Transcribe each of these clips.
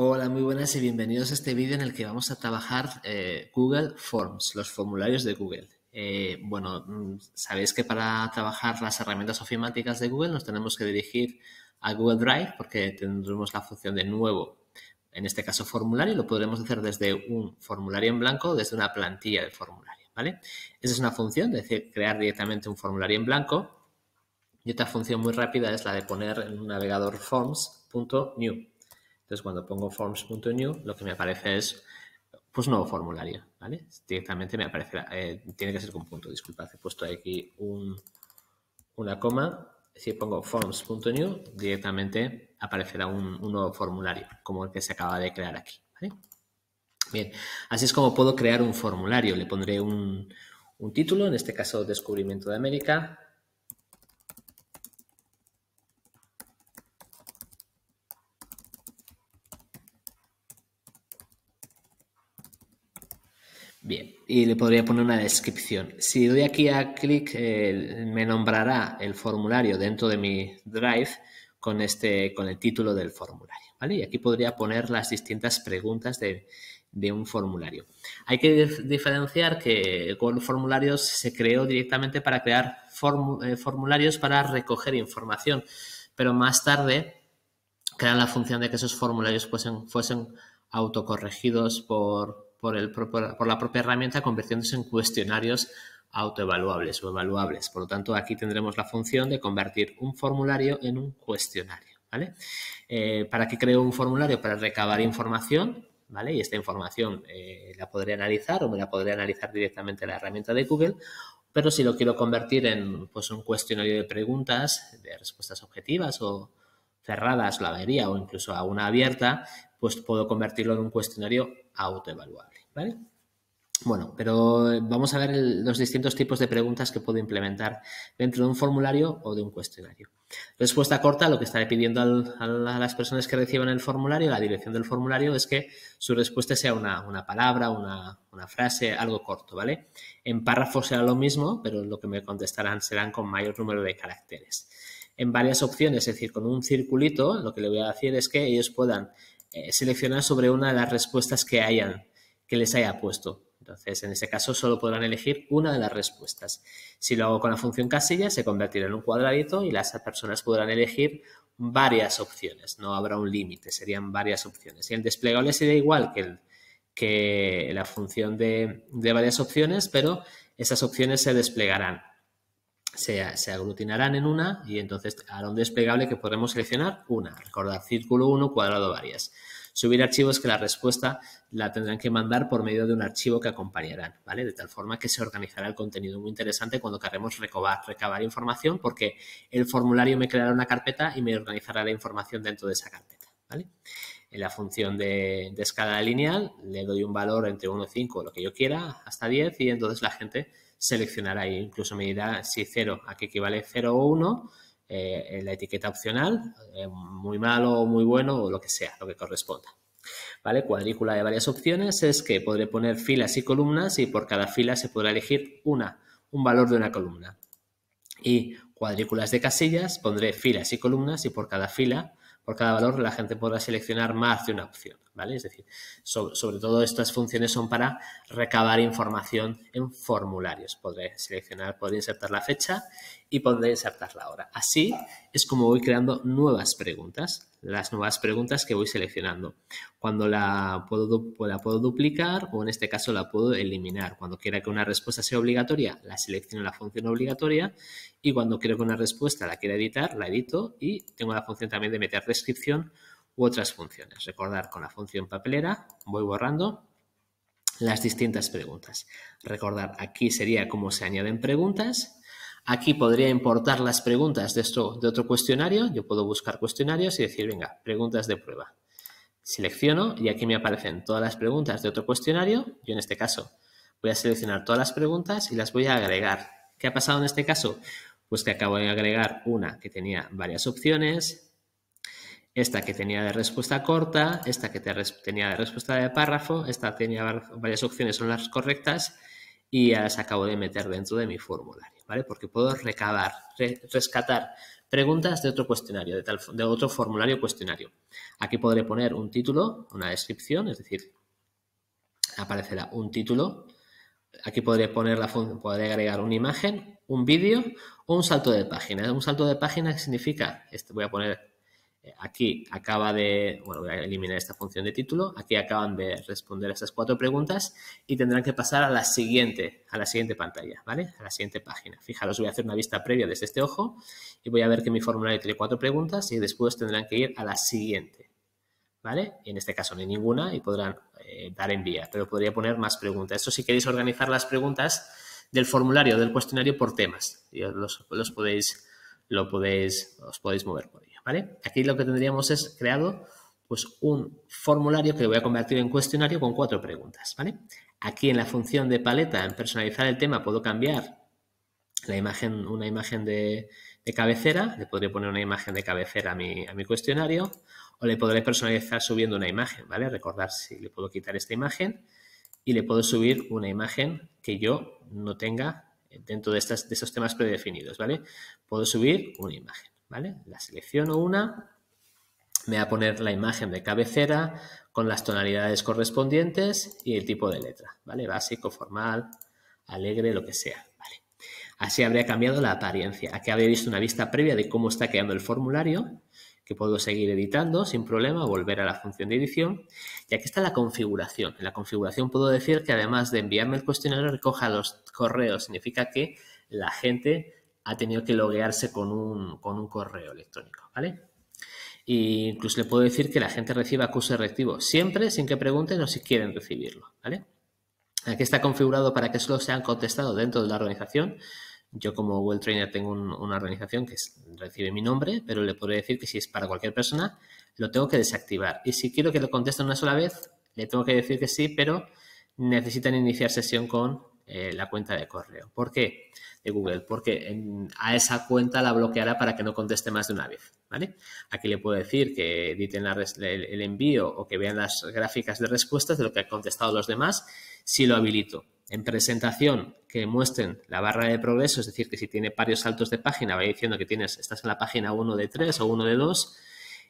Hola, muy buenas y bienvenidos a este vídeo en el que vamos a trabajar eh, Google Forms, los formularios de Google. Eh, bueno, mm, sabéis que para trabajar las herramientas ofimáticas de Google nos tenemos que dirigir a Google Drive porque tendremos la función de nuevo, en este caso formulario, y lo podremos hacer desde un formulario en blanco o desde una plantilla de formulario, ¿vale? Esa es una función, es decir, crear directamente un formulario en blanco. Y otra función muy rápida es la de poner en un navegador forms.new entonces, cuando pongo forms.new, lo que me aparece es un pues, nuevo formulario, ¿vale? Directamente me aparecerá, eh, tiene que ser con punto, disculpad, he puesto aquí una coma, si pongo forms.new, directamente aparecerá un, nuevo formulario, como el que se acaba de crear aquí, Bien, así es como puedo crear un formulario, le pondré un título, en este caso Descubrimiento de América, Bien, y le podría poner una descripción. Si doy aquí a clic, me nombrará el formulario dentro de mi Drive con, este, con el título del formulario. ¿vale? Y aquí podría poner las distintas preguntas de, un formulario. Hay que diferenciar que Google Formularios se creó directamente para crear eh, formularios para recoger información, pero más tarde crean la función de que esos formularios fuesen, fuesen autocorregidos por, por, la propia herramienta convirtiéndose en cuestionarios autoevaluables o evaluables. Por lo tanto, aquí tendremos la función de convertir un formulario en un cuestionario. ¿vale? Eh, ¿Para qué creo un formulario? Para recabar información, ¿vale? Y esta información eh, la podría analizar o me la podría analizar directamente la herramienta de Google. Pero si lo quiero convertir en pues, un cuestionario de preguntas, de respuestas objetivas o cerradas, la vería, o incluso a una abierta, pues puedo convertirlo en un cuestionario autoevaluable, ¿vale? Bueno, pero eh, vamos a ver los distintos tipos de preguntas que puedo implementar dentro de un formulario o de un cuestionario. Respuesta corta, lo que estaré pidiendo a las personas que reciban el formulario, la dirección del formulario, es que su respuesta sea una, palabra, una, una, frase, algo corto, ¿vale? En párrafos será lo mismo, pero lo que me contestarán serán con mayor número de caracteres. En varias opciones, es decir, con un circulito, lo que le voy a decir es que ellos puedan eh, seleccionar sobre una de las respuestas que hayan, que les haya puesto. Entonces, en este caso solo podrán elegir una de las respuestas. Si lo hago con la función casilla, se convertirá en un cuadradito y las personas podrán elegir varias opciones. No habrá un límite, serían varias opciones. Y el desplegable sería igual que, el, que la función de, de varias opciones, pero esas opciones se desplegarán se, aglutinarán en una y entonces hará un desplegable que podremos seleccionar una, recordar círculo 1, cuadrado varias. Subir archivos que la respuesta la tendrán que mandar por medio de un archivo que acompañarán, ¿vale? De tal forma que se organizará el contenido muy interesante cuando queremos recabar, recabar información porque el formulario me creará una carpeta y me organizará la información dentro de esa carpeta, ¿vale? En la función de, de escala lineal le doy un valor entre 1 y 5, lo que yo quiera, hasta 10 y entonces la gente seleccionará ahí incluso me dirá si 0, a qué equivale 0 o 1, eh, en la etiqueta opcional, eh, muy malo o muy bueno o lo que sea, lo que corresponda. ¿Vale? Cuadrícula de varias opciones es que podré poner filas y columnas y por cada fila se podrá elegir una, un valor de una columna. Y cuadrículas de casillas pondré filas y columnas y por cada fila, por cada valor la gente podrá seleccionar más de una opción. Es decir, sobre, todo estas funciones son para recabar información en formularios. Podré seleccionar, podré insertar la fecha y podré insertar la hora. Así es como voy creando nuevas preguntas, las nuevas preguntas que voy seleccionando. Cuando la puedo, la puedo duplicar o en este caso la puedo eliminar. Cuando quiera que una respuesta sea obligatoria, la selecciono en la función obligatoria y cuando quiero que una respuesta la quiera editar, la edito y tengo la función también de meter descripción otras funciones. Recordar con la función papelera, voy borrando las distintas preguntas. Recordar, aquí sería cómo se añaden preguntas. Aquí podría importar las preguntas de, esto, de otro cuestionario. Yo puedo buscar cuestionarios y decir, venga, preguntas de prueba. Selecciono y aquí me aparecen todas las preguntas de otro cuestionario. Yo en este caso voy a seleccionar todas las preguntas y las voy a agregar. ¿Qué ha pasado en este caso? Pues que acabo de agregar una que tenía varias opciones, esta que tenía de respuesta corta, esta que tenía de respuesta de párrafo, esta tenía varias opciones, son las correctas y las acabo de meter dentro de mi formulario, ¿vale? Porque puedo recabar, rescatar preguntas de otro cuestionario, de, otro formulario cuestionario. Aquí podré poner un título, una descripción, es decir, aparecerá un título. Aquí podré poner la agregar una imagen, un vídeo o un salto de página. Un salto de página significa, este voy a poner eh, aquí acaba de, bueno, voy a eliminar esta función de título, aquí acaban de responder a estas cuatro preguntas y tendrán que pasar a la siguiente, a la siguiente pantalla, ¿vale? A la siguiente página. Fijaros, voy a hacer una vista previa desde este ojo y voy a ver que mi formulario tiene cuatro preguntas y después tendrán que ir a la siguiente, ¿vale? Y en este caso no hay ninguna y podrán eh, dar envía, pero podría poner más preguntas. Esto si queréis organizar las preguntas del formulario, del cuestionario por temas, y los, podéis, lo podéis, os podéis mover por Aquí lo que tendríamos es creado pues un formulario que voy a convertir en cuestionario con cuatro preguntas, Aquí en la función de paleta, en personalizar el tema, puedo cambiar la imagen, una imagen de, cabecera, le podría poner una imagen de cabecera a mi, cuestionario o le podré personalizar subiendo una imagen, Recordar si le puedo quitar esta imagen y le puedo subir una imagen que yo no tenga dentro de, estos temas predefinidos, Puedo subir una imagen. ¿vale? La selecciono una, me va a poner la imagen de cabecera con las tonalidades correspondientes y el tipo de letra, ¿vale? Básico, formal, alegre, lo que sea, ¿vale? Así habría cambiado la apariencia. Aquí habría visto una vista previa de cómo está quedando el formulario, que puedo seguir editando sin problema, volver a la función de edición. Y aquí está la configuración. En la configuración puedo decir que además de enviarme el cuestionario, recoja los correos. Significa que la gente ha tenido que loguearse con un, correo electrónico, ¿vale? incluso le puedo decir que la gente reciba curso directivo siempre sin que pregunten o si quieren recibirlo, ¿vale? Aquí está configurado para que solo sean contestados dentro de la organización. Yo como Well Trainer tengo una organización que recibe mi nombre, pero le puedo decir que si es para cualquier persona, lo tengo que desactivar. Y si quiero que lo conteste una sola vez, le tengo que decir que sí, pero necesitan iniciar sesión con eh, la cuenta de correo. ¿Por qué? de Google, porque a esa cuenta la bloqueará para que no conteste más de una vez. ¿vale? Aquí le puedo decir que editen la el, envío o que vean las gráficas de respuestas de lo que han contestado los demás si lo habilito. En presentación que muestren la barra de progreso, es decir, que si tiene varios saltos de página, va diciendo que tienes, estás en la página 1 de 3 o 1 de 2,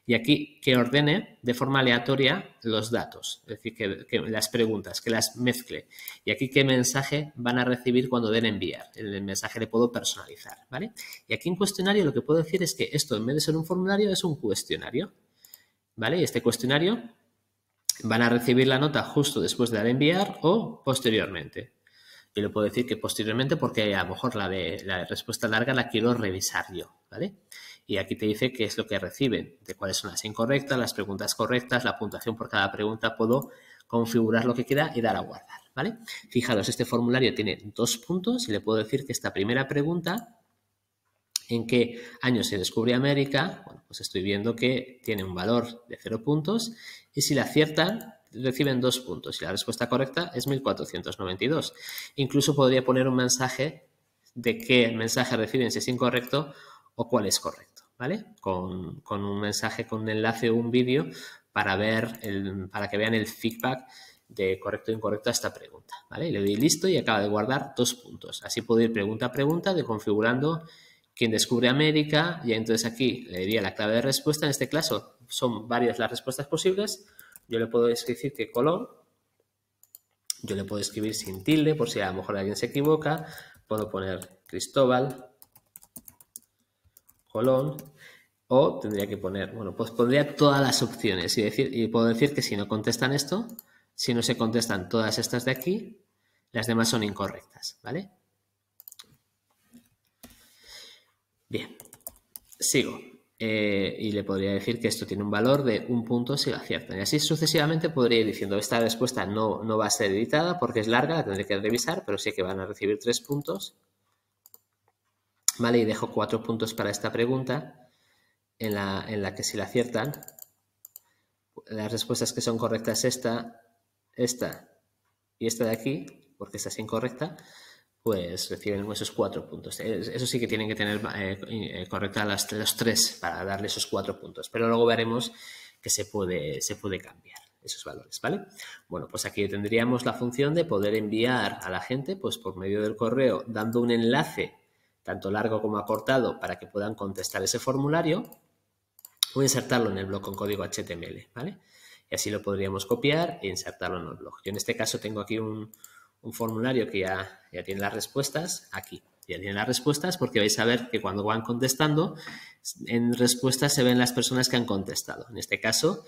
y aquí que ordene de forma aleatoria los datos, es decir, que, las preguntas, que las mezcle. Y aquí qué mensaje van a recibir cuando den enviar. El mensaje le puedo personalizar, ¿vale? Y aquí en cuestionario lo que puedo decir es que esto en vez de ser un formulario es un cuestionario, ¿vale? Y este cuestionario van a recibir la nota justo después de dar enviar o posteriormente. Y le puedo decir que posteriormente porque a lo mejor la de la respuesta larga la quiero revisar yo, ¿vale? vale y aquí te dice qué es lo que reciben, de cuáles son las incorrectas, las preguntas correctas, la puntuación por cada pregunta. Puedo configurar lo que quiera y dar a guardar, ¿vale? Fijaros, este formulario tiene dos puntos y le puedo decir que esta primera pregunta en qué año se descubre América, bueno, pues estoy viendo que tiene un valor de cero puntos y si la aciertan reciben dos puntos y la respuesta correcta es 1492. Incluso podría poner un mensaje de qué mensaje reciben si es incorrecto o cuál es correcto. ¿vale? Con, un mensaje, con un enlace o un vídeo para ver, el, para que vean el feedback de correcto o incorrecto a esta pregunta, ¿vale? le doy listo y acaba de guardar dos puntos. Así puedo ir pregunta a pregunta de configurando quién descubre América y entonces aquí le diría la clave de respuesta. En este caso son varias las respuestas posibles. Yo le puedo escribir que Colón, yo le puedo escribir sin tilde por si a lo mejor alguien se equivoca. Puedo poner Cristóbal, Colón, o tendría que poner, bueno, pues pondría todas las opciones y, decir, y puedo decir que si no contestan esto, si no se contestan todas estas de aquí, las demás son incorrectas, ¿vale? Bien, sigo. Eh, y le podría decir que esto tiene un valor de un punto si lo aciertan. Y así sucesivamente podría ir diciendo, esta respuesta no, no va a ser editada porque es larga, la tendré que revisar, pero sé que van a recibir tres puntos ¿Vale? Y dejo cuatro puntos para esta pregunta, en la, que si la aciertan, las respuestas que son correctas esta, esta y esta de aquí, porque esta es incorrecta, pues reciben esos cuatro puntos. Eso sí que tienen que tener eh, correcta correctas las, los tres para darle esos cuatro puntos. Pero luego veremos que se puede, se puede cambiar esos valores, ¿vale? Bueno, pues aquí tendríamos la función de poder enviar a la gente, pues por medio del correo, dando un enlace tanto largo como acortado, para que puedan contestar ese formulario o insertarlo en el blog con código HTML, ¿vale? Y así lo podríamos copiar e insertarlo en el blog. Yo en este caso tengo aquí un, formulario que ya, tiene las respuestas aquí. Ya tiene las respuestas porque vais a ver que cuando van contestando, en respuestas se ven las personas que han contestado. En este caso,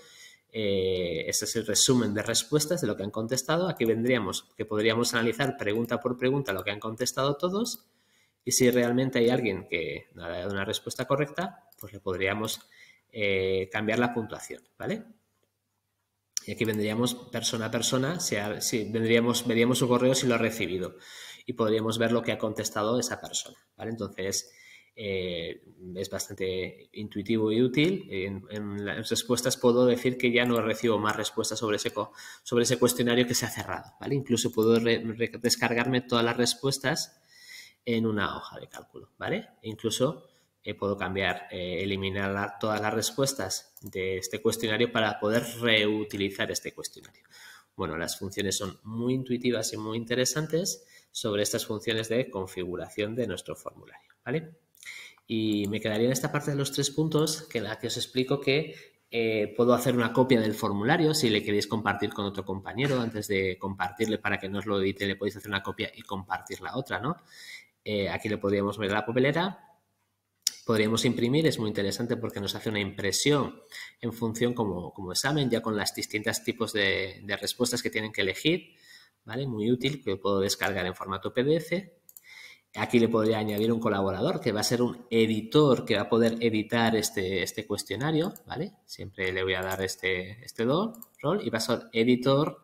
este es el resumen de respuestas de lo que han contestado. Aquí vendríamos que podríamos analizar pregunta por pregunta lo que han contestado todos y si realmente hay alguien que no ha dado una respuesta correcta, pues le podríamos eh, cambiar la puntuación, ¿vale? Y aquí vendríamos persona a persona, si, si vendríamos, veríamos su correo si lo ha recibido y podríamos ver lo que ha contestado esa persona, ¿vale? Entonces, eh, es bastante intuitivo y útil. En, las respuestas puedo decir que ya no recibo más respuestas sobre ese, sobre ese cuestionario que se ha cerrado, ¿vale? Incluso puedo descargarme todas las respuestas en una hoja de cálculo, ¿vale? E incluso eh, puedo cambiar, eh, eliminar todas las respuestas de este cuestionario para poder reutilizar este cuestionario. Bueno, las funciones son muy intuitivas y muy interesantes sobre estas funciones de configuración de nuestro formulario, ¿vale? Y me quedaría en esta parte de los tres puntos que la que os explico que eh, puedo hacer una copia del formulario si le queréis compartir con otro compañero antes de compartirle para que no os lo edite, le podéis hacer una copia y compartir la otra, ¿no? Eh, aquí le podríamos ver la papelera. Podríamos imprimir, es muy interesante porque nos hace una impresión en función como, examen, ya con las distintas tipos de, respuestas que tienen que elegir. ¿Vale? Muy útil, que puedo descargar en formato PDF. Aquí le podría añadir un colaborador, que va a ser un editor que va a poder editar este, este cuestionario, ¿vale? Siempre le voy a dar este, este rol y va a ser editor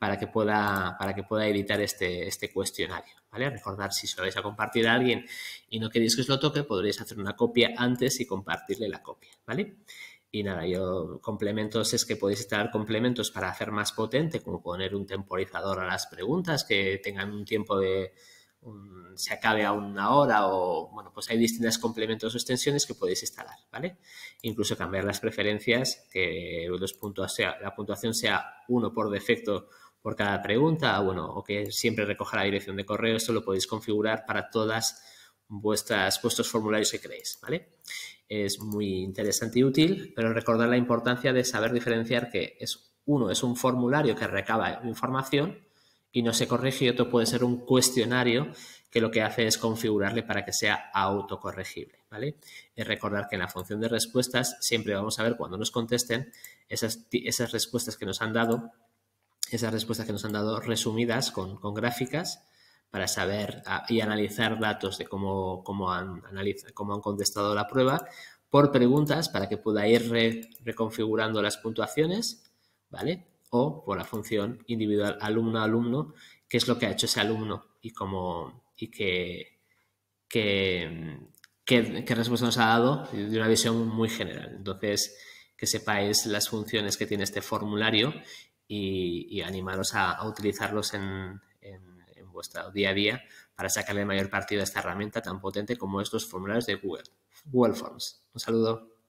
para que pueda, para que pueda editar este, este cuestionario. ¿vale? Recordar si se lo vais a compartir a alguien y no queréis que os lo toque, podréis hacer una copia antes y compartirle la copia. ¿vale? Y nada, yo complementos es que podéis instalar complementos para hacer más potente, como poner un temporizador a las preguntas que tengan un tiempo de, se acabe a una hora o, bueno, pues hay distintos complementos o extensiones que podéis instalar, ¿vale? Incluso cambiar las preferencias, que los puntos sea, la puntuación sea uno por defecto por cada pregunta, ah, bueno, o que siempre recoja la dirección de correo, esto lo podéis configurar para todas vuestras, vuestros formularios que creéis, ¿vale? Es muy interesante y útil, pero recordar la importancia de saber diferenciar que es uno es un formulario que recaba información y no se corrige y otro puede ser un cuestionario que lo que hace es configurarle para que sea autocorregible, ¿vale? es recordar que en la función de respuestas siempre vamos a ver cuando nos contesten esas, esas respuestas que nos han dado esas respuestas que nos han dado resumidas con, gráficas para saber ah, y analizar datos de cómo, cómo, han, han contestado la prueba por preguntas para que pueda ir reconfigurando las puntuaciones, ¿vale? O por la función individual alumno-alumno, qué es lo que ha hecho ese alumno y cómo y qué, qué respuesta nos ha dado de una visión muy general. Entonces, que sepáis las funciones que tiene este formulario y, animaros a, utilizarlos en, vuestro día a día para sacarle el mayor partido a esta herramienta tan potente como estos formularios de Google. Google Forms. Un saludo.